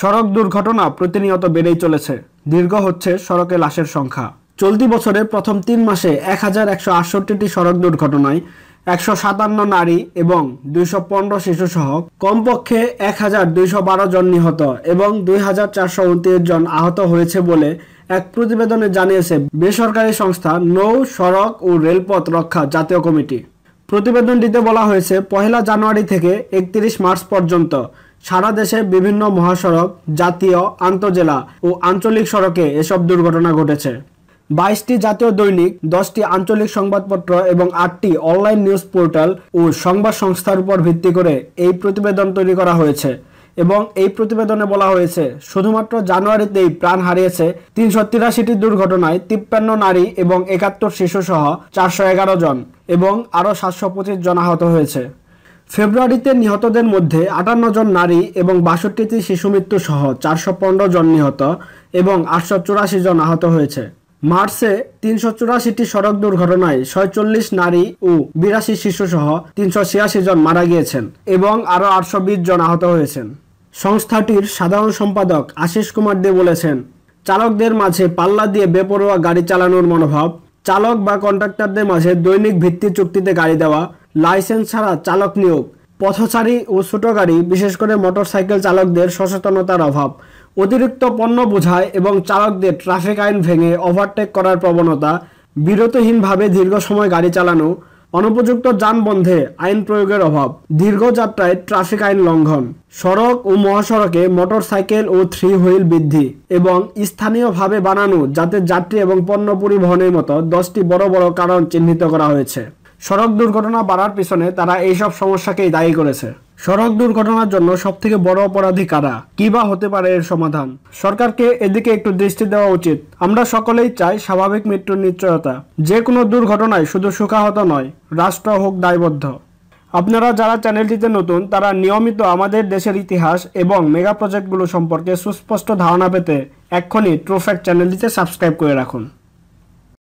সড়ক দুর্ঘটনা প্রতিনিয়ত বেড়েই চলেছে দীর্ঘ হচ্ছে সড়কে লাশের সংখ্যা চলতি বছরে প্রথম তিন মাসে এক হাজার একশো আটষট্টিটি সড়ক দুর্ঘটনায় একশো সাতান্ন নারী এবং দুইশো পনেরো শিশুসহ কমপক্ষে এক হাজার দুইশো বারো জন নিহত এবং দুই হাজার চারশো উনত্রিশ জন আহত হয়েছে বলে এক প্রতিবেদনে জানিয়েছে বেসরকারি সংস্থা নৌ সড়ক ও রেলপথ রক্ষা জাতীয় কমিটি প্রতিবেদনটিতে বলা হয়েছে পহেলা জানুয়ারি থেকে একত্রিশ মার্চ পর্যন্ত সারা দেশে বিভিন্ন মহাসড়ক জাতীয় আন্তজেলা ও আঞ্চলিক সড়কে এসব দুর্ঘটনা ঘটেছে বাইশটি জাতীয় দৈনিক দশটি আঞ্চলিক সংবাদপত্র এবং আটটি অনলাইন নিউজ পোর্টাল ও সংবাদ সংস্থার উপর ভিত্তি করে এই প্রতিবেদন তৈরি করা হয়েছে এবং এই প্রতিবেদনে বলা হয়েছে শুধুমাত্র জানুয়ারিতেই প্রাণ হারিয়েছে তিনশো তিরাশিটি দুর্ঘটনায় তিপ্পান্ন নারী এবং একাত্তর শিশুসহ চারশো এগারো জন এবং আরও সাতশো পঁচিশ জন আহত হয়েছে ফেব্রুয়ারিতে নিহতদের মধ্যে আটান্ন জন নারী এবং বাষট্টিটি শিশু মৃত্যু সহ চারশো পনেরো জন নিহত এবং আটশো চুরাশি জন আহত হয়েছে মার্চে তিনশো চুরাশিটি সড়ক দুর্ঘটনায় ছয়চল্লিশ নারী ও বিরাশি শিশু সহ তিনশো ছিয়াশি জন মারা গিয়েছেন এবং আরও আটশো বিশ জন আহত হয়েছেন সংস্থাটির সাধারণ সম্পাদক আশিস কুমার দে বলেছেন চালকদের মাঝে পাল্লা দিয়ে বেপরোয়া গাড়ি চালানোর মনোভাব চালক বা কন্ট্রাক্টরদের মাঝে দৈনিক ভিত্তি চুক্তিতে গাড়ি দেওয়া লাইসেন্স ছাড়া চালক নিয়োগ পথচারী ও ছোট গাড়ি বিশেষ করে মোটরসাইকেল চালকদের সচেতনতার অভাব অতিরিক্ত পণ্য বোঝায় এবং চালকদের ট্রাফিক আইন ভেঙে ওভারটেক করার প্রবণতা বিরতিহীনভাবে দীর্ঘ সময় গাড়ি চালানো অনুপযুক্ত যান বন্ধে আইন প্রয়োগের অভাব দীর্ঘ যাত্রায় ট্রাফিক আইন লঙ্ঘন সড়ক ও মহাসড়কে মোটর সাইকেল ও থ্রি হুইল বৃদ্ধি এবং স্থানীয়ভাবে বানানো যাতে যাত্রী এবং পণ্য পরিবহনের মতো দশটি বড় বড় কারণ চিহ্নিত করা হয়েছে সড়ক দুর্ঘটনা বাড়ার পিছনে তারা এইসব সমস্যাকেই দায়ী করেছে সড়ক দুর্ঘটনার জন্য সবথেকে বড় অপরাধী কারা কি বা হতে পারে এর সমাধান সরকারকে এদিকে একটু দৃষ্টি দেওয়া উচিত আমরা সকলেই চাই স্বাভাবিক মৃত্যুর নিশ্চয়তা যে কোনো দুর্ঘটনায় শুধু সুখাহত নয় রাষ্ট্র হোক দায়বদ্ধ আপনারা যারা চ্যানেলটিতে নতুন তারা নিয়মিত আমাদের দেশের ইতিহাস এবং মেগা প্রজেক্টগুলো সম্পর্কে সুস্পষ্ট ধারণা পেতে এক্ষুনি ট্রুফ্যাক্ট চ্যানেলটিতে সাবস্ক্রাইব করে রাখুন